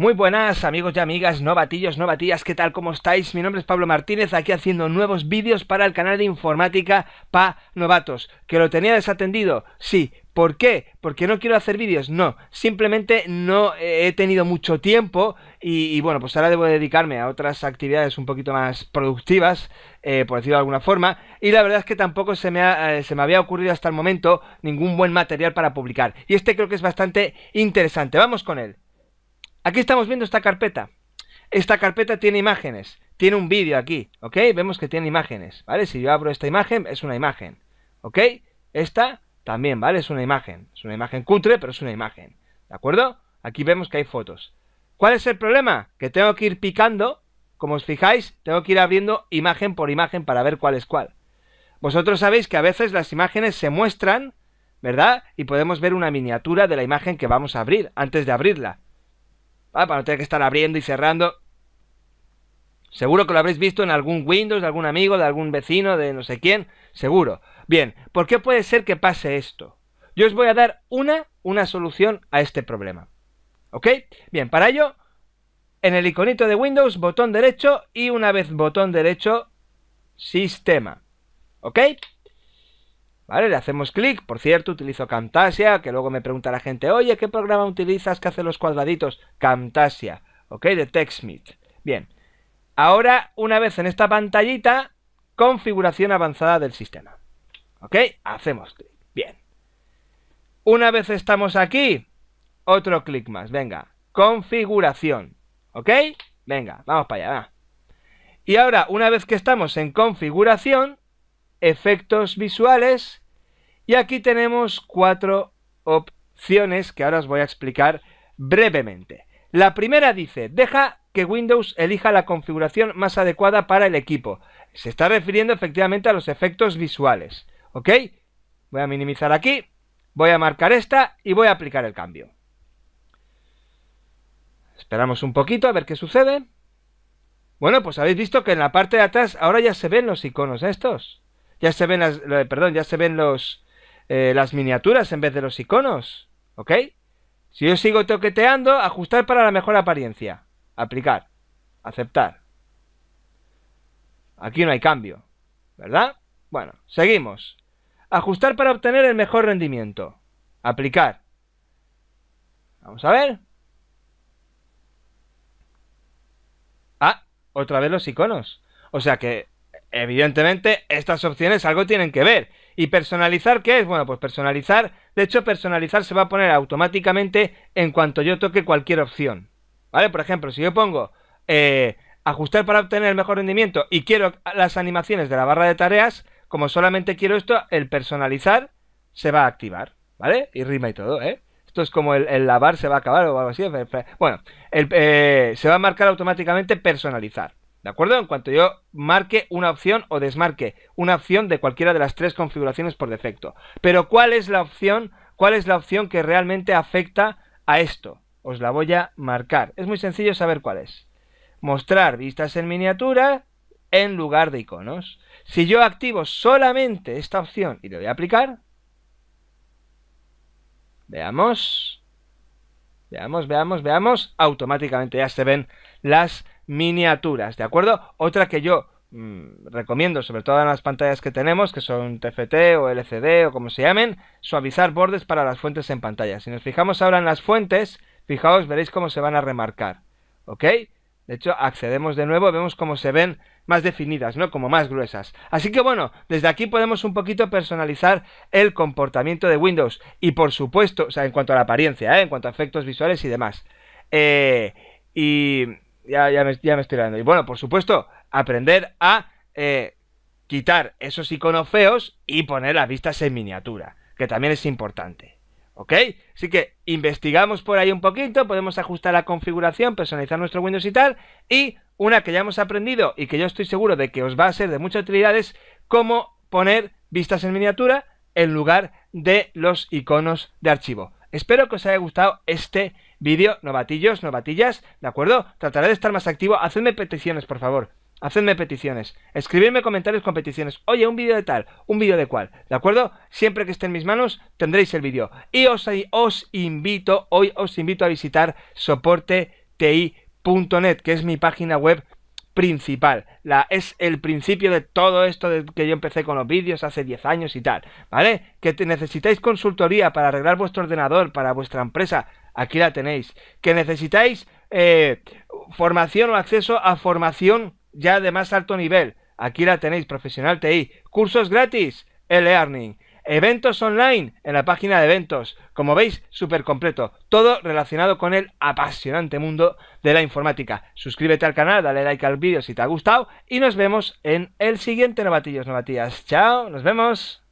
Muy buenas amigos y amigas, novatillos, novatillas, ¿qué tal? ¿Cómo estáis? Mi nombre es Pablo Martínez, aquí haciendo nuevos vídeos para el canal de informática pa novatos, que lo tenía desatendido, sí, ¿Por qué? Porque no quiero hacer vídeos. No, simplemente no eh, he tenido mucho tiempo y, bueno, pues ahora debo dedicarme a otras actividades un poquito más productivas, eh, por decirlo de alguna forma. Y la verdad es que tampoco se me, eh, se me había ocurrido hasta el momento ningún buen material para publicar. Y este creo que es bastante interesante. Vamos con él. Aquí estamos viendo esta carpeta. Esta carpeta tiene imágenes. Tiene un vídeo aquí, ¿ok? Vemos que tiene imágenes, ¿vale? Si yo abro esta imagen, es una imagen, ¿ok? Esta también, ¿vale? Es una imagen. Es una imagen cutre, pero es una imagen, ¿de acuerdo? Aquí vemos que hay fotos. ¿Cuál es el problema? Que tengo que ir picando, como os fijáis, tengo que ir abriendo imagen por imagen para ver cuál es cuál. Vosotros sabéis que a veces las imágenes se muestran, ¿verdad? Y podemos ver una miniatura de la imagen que vamos a abrir antes de abrirla. Ah, para no tener que estar abriendo y cerrando. Seguro que lo habréis visto en algún Windows, de algún amigo, de algún vecino, de no sé quién. Seguro. Bien, ¿por qué puede ser que pase esto? Yo os voy a dar una, una solución a este problema. ¿Ok? Bien, para ello, en el iconito de Windows, botón derecho y una vez botón derecho, sistema. ¿Ok? ¿Vale? Le hacemos clic, por cierto, utilizo Camtasia, que luego me pregunta la gente, oye, ¿qué programa utilizas que hace los cuadraditos? Camtasia, ¿ok? De TechSmith. Bien, ahora una vez en esta pantallita, configuración avanzada del sistema. ¿Ok? Hacemos clic. Bien. Una vez estamos aquí, otro clic más. Venga, configuración. ¿Ok? Venga, vamos para allá. Y ahora, una vez que estamos en configuración, efectos visuales y aquí tenemos cuatro opciones que ahora os voy a explicar brevemente. La primera dice, deja que Windows elija la configuración más adecuada para el equipo. Se está refiriendo efectivamente a los efectos visuales. ¿Ok? Voy a minimizar aquí, voy a marcar esta y voy a aplicar el cambio. Esperamos un poquito a ver qué sucede. Bueno, pues habéis visto que en la parte de atrás ahora ya se ven los iconos estos. Ya se ven las, perdón, ya se ven los, eh, las miniaturas en vez de los iconos, ¿ok? Si yo sigo toqueteando, ajustar para la mejor apariencia, aplicar, aceptar. Aquí no hay cambio, ¿verdad? Bueno, seguimos. Ajustar para obtener el mejor rendimiento. Aplicar. Vamos a ver. Ah, otra vez los iconos. O sea que Evidentemente, estas opciones algo tienen que ver. ¿Y personalizar qué es? Bueno, pues personalizar, de hecho, personalizar se va a poner automáticamente en cuanto yo toque cualquier opción. ¿Vale? Por ejemplo, si yo pongo eh, ajustar para obtener el mejor rendimiento y quiero las animaciones de la barra de tareas, como solamente quiero esto, el personalizar se va a activar. ¿Vale? Y rima y todo, ¿eh? Esto es como el, lavar se va a acabar o algo así. Bueno, eh, se va a marcar automáticamente personalizar. ¿De acuerdo? En cuanto yo marque una opción o desmarque una opción de cualquiera de las tres configuraciones por defecto. Pero ¿cuál es la opción? ¿Cuál es la opción que realmente afecta a esto? Os la voy a marcar. Es muy sencillo saber cuál es. Mostrar vistas en miniatura en lugar de iconos. Si yo activo solamente esta opción y le doy a aplicar, veamos, veamos, veamos, veamos, automáticamente ya se ven las miniaturas, ¿de acuerdo? Otra que yo mm, recomiendo, sobre todo en las pantallas que tenemos, que son TFT o LCD o como se llamen, suavizar bordes para las fuentes en pantalla. Si nos fijamos ahora en las fuentes, fijaos, veréis cómo se van a remarcar, ¿ok? De hecho, accedemos de nuevo, vemos cómo se ven más definidas, ¿no? Como más gruesas. Así que bueno, desde aquí podemos un poquito personalizar el comportamiento de Windows. Y por supuesto, o sea, en cuanto a la apariencia, ¿eh? en cuanto a efectos visuales y demás. Eh, y ya, me, me estoy dando. Y bueno, por supuesto, aprender a eh, quitar esos iconos feos y poner las vistas en miniatura, que también es importante. ¿Ok? Así que investigamos por ahí un poquito, podemos ajustar la configuración, personalizar nuestro Windows y tal. Y una que ya hemos aprendido y que yo estoy seguro de que os va a ser de mucha utilidad es cómo poner vistas en miniatura en lugar de los iconos de archivo. Espero que os haya gustado este vídeo, novatillos, novatillas, ¿de acuerdo? Trataré de estar más activo, hacedme peticiones, por favor. Hacedme peticiones, escribidme comentarios con peticiones. Oye, un vídeo de tal, un vídeo de cual, ¿de acuerdo? Siempre que esté en mis manos tendréis el vídeo. Y os, os invito, hoy os invito a visitar soporte.ti.net, que es mi página web principal. La, es el principio de todo esto que yo empecé con los vídeos hace 10 años y tal, ¿vale? Que necesitáis consultoría para arreglar vuestro ordenador, para vuestra empresa, aquí la tenéis. Que necesitáis eh, formación o acceso a formación ya de más alto nivel, aquí la tenéis, profesional TI. Cursos gratis, e-learning. Eventos online en la página de eventos. Como veis, súper completo. Todo relacionado con el apasionante mundo de la informática. Suscríbete al canal, dale like al vídeo si te ha gustado y nos vemos en el siguiente Novatillos Novatías. Chao, nos vemos.